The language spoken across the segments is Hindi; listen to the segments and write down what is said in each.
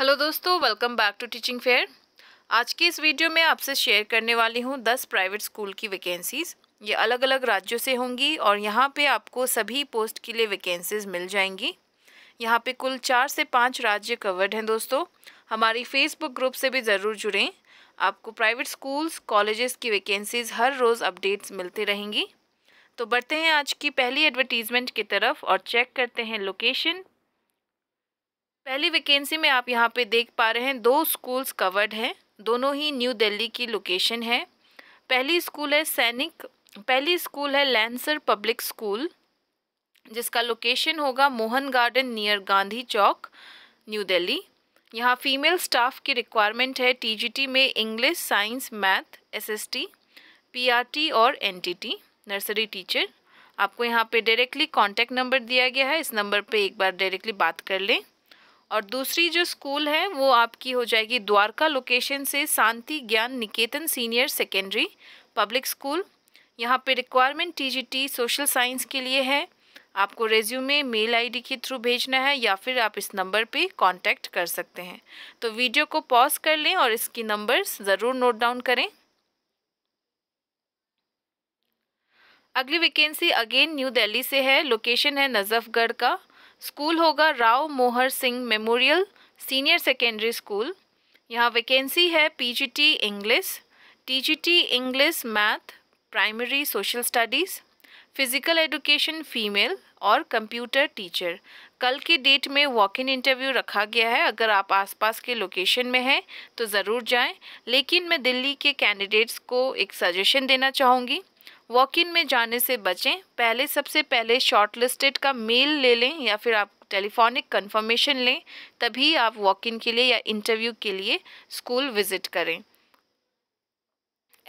हेलो दोस्तों welcome back to teaching fair आज की इस वीडियो में आपसे शेयर करने वाली हूँ दस प्राइवेट स्कूल की वैकेंसीज़ ये अलग अलग राज्यों से होंगी और यहाँ पे आपको सभी पोस्ट के लिए वैकेंसीज मिल जाएंगी यहाँ पे कुल चार से पाँच राज्य कवर्ड हैं दोस्तों हमारी फेसबुक ग्रुप से भी ज़रूर जुड़ें आपको प्राइवेट स्कूल्स कॉलेजेस की वैकेंसीज़ हर रोज़ अपडेट्स मिलती रहेंगी तो बढ़ते हैं आज की पहली एडवर्टीज़मेंट की तरफ और चेक करते हैं लोकेशन पहली वैकेंसी में आप यहाँ पे देख पा रहे हैं दो स्कूल्स कवर्ड हैं दोनों ही न्यू दिल्ली की लोकेशन है पहली स्कूल है सैनिक पहली स्कूल है लैंसर पब्लिक स्कूल जिसका लोकेशन होगा Mohan garden near Gandhi Chowk new Delhi यहाँ फीमेल स्टाफ की रिक्वायरमेंट है टीजीटी में English science math SST, PRT और एनटीटी नर्सरी टीचर आपको यहाँ पे डायरेक्टली कांटेक्ट नंबर दिया गया है इस नंबर पे एक बार डायरेक्टली बात कर लें और दूसरी जो स्कूल है वो आपकी हो जाएगी द्वारका लोकेशन से Shanti Gyan Niketan senior secondary public school यहाँ पे रिक्वायरमेंट टीजीटी सोशल साइंस के लिए है आपको रेज्यूमे मेल आईडी के थ्रू भेजना है या फिर आप इस नंबर पे कांटेक्ट कर सकते हैं तो वीडियो को पॉज कर लें और इसकी नंबर्स ज़रूर नोट डाउन करें अगली वैकेंसी अगेन न्यू दिल्ली से है लोकेशन है नजफगढ़ का स्कूल होगा Rao Mohar Singh memorial senior secondary school यहाँ वैकेंसी है PGT English TGT English math primary social studies physical education female और कंप्यूटर टीचर कल की डेट में वॉक इन इंटरव्यू रखा गया है अगर आप आसपास के लोकेशन में हैं तो ज़रूर जाएं लेकिन मैं दिल्ली के कैंडिडेट्स को एक सजेशन देना चाहूँगी वॉक इन में जाने से बचें पहले सबसे पहले शॉर्ट लिस्टेड का मेल ले लें या फिर आप टेलीफोनिक कंफर्मेशन लें तभी आप वॉक इन के लिए या इंटरव्यू के लिए स्कूल विज़िट करें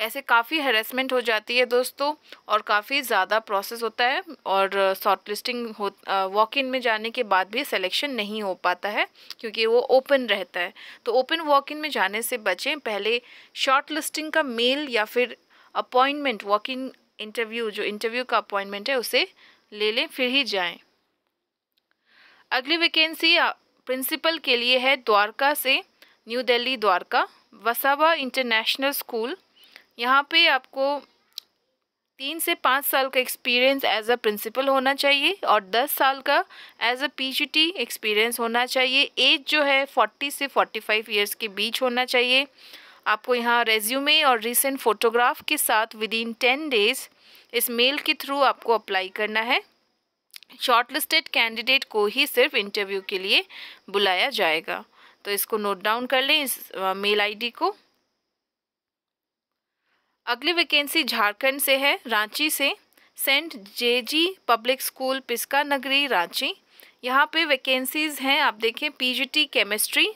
ऐसे काफ़ी हरेसमेंट हो जाती है दोस्तों और काफ़ी ज़्यादा प्रोसेस होता है और शॉर्ट लिस्टिंग हो वॉक इन में जाने के बाद भी सिलेक्शन नहीं हो पाता है क्योंकि वो ओपन रहता है तो ओपन वॉक इन में जाने से बचें पहले शॉर्ट लिस्टिंग का मेल या फिर अपॉइंटमेंट वॉक इन इंटरव्यू जो इंटरव्यू का अपॉइंटमेंट है उसे ले लें फिर ही जाएं अगली वैकेंसी प्रिंसिपल के लिए है द्वारका से new Delhi Dwarka Vasava international school यहाँ पे आपको तीन से पाँच साल का एक्सपीरियंस एज अ प्रिंसिपल होना चाहिए और दस साल का एज अ पी एक्सपीरियंस होना चाहिए एज जो है फोर्टी से फोर्टी फाइव के बीच होना चाहिए आपको यहाँ रेज्यूमे और रिसेंट फ़ोटोग्राफ के साथ विद इन टेन डेज इस मेल के थ्रू आपको अप्लाई करना है शॉर्टलिस्टेड कैंडिडेट को ही सिर्फ इंटरव्यू के लिए बुलाया जाएगा तो इसको नोट डाउन कर लें इस मेल आईडी को अगली वैकेंसी झारखंड से है रांची से saint J G public school Piska Nagri Ranchi यहाँ पे वैकेंसीज़ हैं आप देखें पीजीटी केमिस्ट्री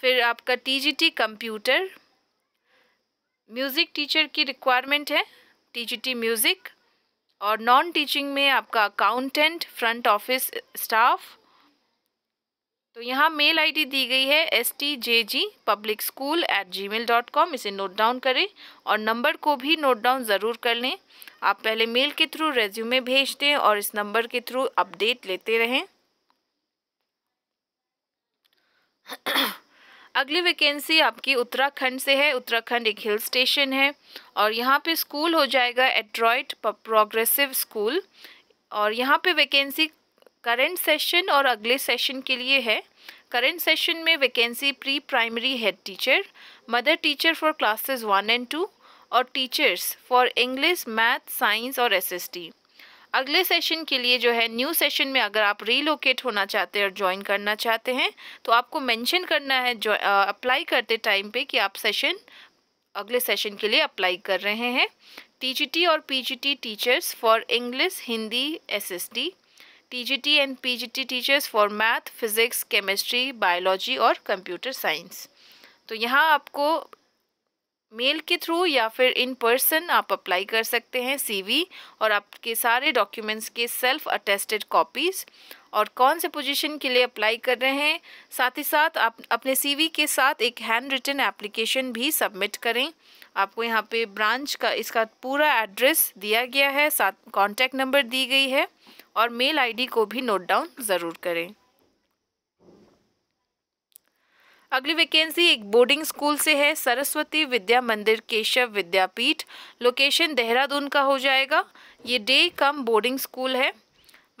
फिर आपका टीजीटी कंप्यूटर म्यूज़िक टीचर की रिक्वायरमेंट है टीजीटी म्यूज़िक और नॉन टीचिंग में आपका अकाउंटेंट फ्रंट ऑफिस स्टाफ तो यहाँ मेल आईडी दी गई है S T J G public school at gmail dot com इसे नोट डाउन करें और नंबर को भी नोट डाउन ज़रूर कर लें आप पहले मेल के थ्रू रेज्यूमे भेज दें और इस नंबर के थ्रू अपडेट लेते रहें अगली वैकेंसी आपकी उत्तराखंड से है उत्तराखंड एक हिल स्टेशन है और यहाँ पे स्कूल हो जाएगा एट्रॉयड प्रोग्रेसिव स्कूल और यहाँ पे वैकेंसी करंट सेशन और अगले सेशन के लिए है करंट सेशन में vacancy pre primary head teacher mother teacher for classes one and two और teachers for English math science और एस अगले सेशन के लिए जो है न्यू सेशन में अगर आप रीलोकेट होना चाहते हैं और ज्वाइन करना चाहते हैं तो आपको मेंशन करना है अप्लाई करते टाइम पे कि आप सेशन अगले सेशन के लिए अप्लाई कर रहे हैं टीजीटी और PGT teachers for English Hindi SST TGT and PGT teachers for math physics chemistry biology और कंप्यूटर साइंस तो यहाँ आपको मेल के थ्रू या फिर इन पर्सन आप अप्लाई कर सकते हैं सीवी और आपके सारे डॉक्यूमेंट्स के सेल्फ अटेस्टेड कॉपीज़ और कौन से पोजीशन के लिए अप्लाई कर रहे हैं साथ ही साथ आप अपने सीवी के साथ एक हैंड रिटन एप्लीकेशन भी सबमिट करें आपको यहाँ पे ब्रांच का इसका पूरा एड्रेस दिया गया है साथ कॉन्टैक्ट नंबर दी गई है और मेल आई को भी नोट डाउन ज़रूर करें अगली वैकेंसी एक बोर्डिंग स्कूल से है सरस्वती विद्या मंदिर केशव विद्यापीठ लोकेशन देहरादून का हो जाएगा ये डे कम बोर्डिंग स्कूल है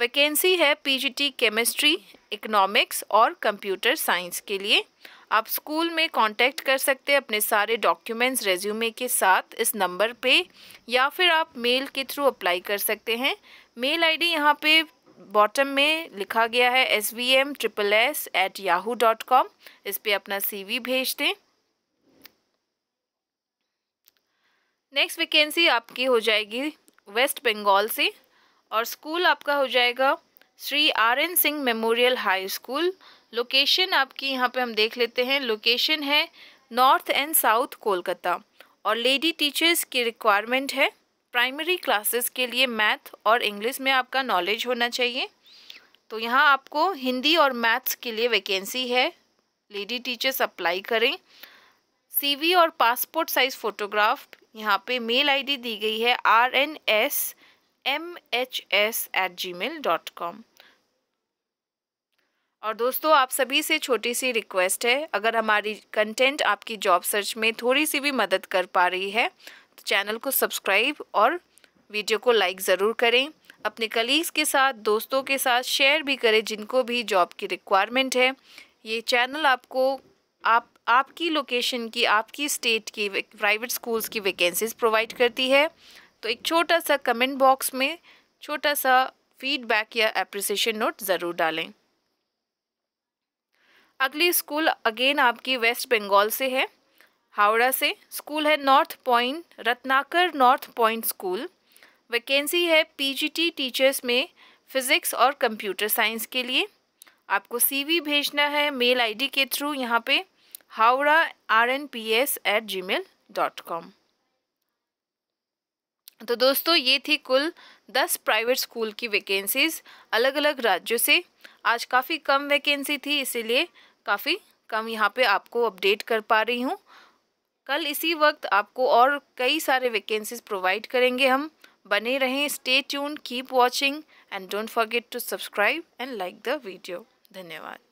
वैकेंसी है पीजीटी केमिस्ट्री इकोनॉमिक्स और कंप्यूटर साइंस के लिए आप स्कूल में कांटेक्ट कर सकते हैं अपने सारे डॉक्यूमेंट्स रेज्यूमे के साथ इस नंबर पे या फिर आप मेल के थ्रू अप्लाई कर सकते हैं मेल आईडी डी यहाँ पर बॉटम में लिखा गया है S V M triple S at Yahoo dot com इस पर अपना सी वी भेज दें नेक्स्ट वैकेंसी आपकी हो जाएगी वेस्ट बंगाल से और स्कूल आपका हो जाएगा Shri R N Singh memorial high school location आपकी यहाँ पे हम देख लेते हैं लोकेशन है नॉर्थ एंड साउथ कोलकाता और लेडी टीचर्स की रिक्वायरमेंट है प्राइमरी क्लासेस के लिए मैथ और इंग्लिश में आपका नॉलेज होना चाहिए तो यहाँ आपको हिंदी और मैथ्स के लिए वैकेंसी है लेडी टीचर्स अप्लाई करें सीवी और पासपोर्ट साइज़ फ़ोटोग्राफ यहाँ पे मेल आईडी दी गई है R N S M H S at gmail dot com और दोस्तों आप सभी से छोटी सी रिक्वेस्ट है अगर हमारी कंटेंट आपकी जॉब सर्च में थोड़ी सी भी मदद कर पा रही है चैनल को सब्सक्राइब और वीडियो को लाइक ज़रूर करें अपने कलीग्स के साथ दोस्तों के साथ शेयर भी करें जिनको भी जॉब की रिक्वायरमेंट है ये चैनल आपको आप आपकी लोकेशन की आपकी स्टेट की प्राइवेट स्कूल्स की वैकेंसीज प्रोवाइड करती है तो एक छोटा सा कमेंट बॉक्स में छोटा सा फीडबैक या अप्रिसिएशन नोट ज़रूर डालें अगली स्कूल अगेन आपकी वेस्ट बंगाल से है हावड़ा से स्कूल है north point Ratnakar north point school vacancy है पीजीटी टीचर्स में फिज़िक्स और कंप्यूटर साइंस के लिए आपको सीवी भेजना है मेल आईडी के थ्रू यहाँ पे Howrah R N P S at gmail dot com तो दोस्तों ये थी कुल दस प्राइवेट स्कूल की वैकेंसीज़ अलग अलग राज्यों से आज काफ़ी कम वैकेंसी थी इसीलिए काफ़ी कम यहाँ पे आपको अपडेट कर पा रही हूँ कल इसी वक्त आपको और कई सारे वैकेंसीज प्रोवाइड करेंगे हम बने रहें stay tune keep watching and don't forget to subscribe and like the video धन्यवाद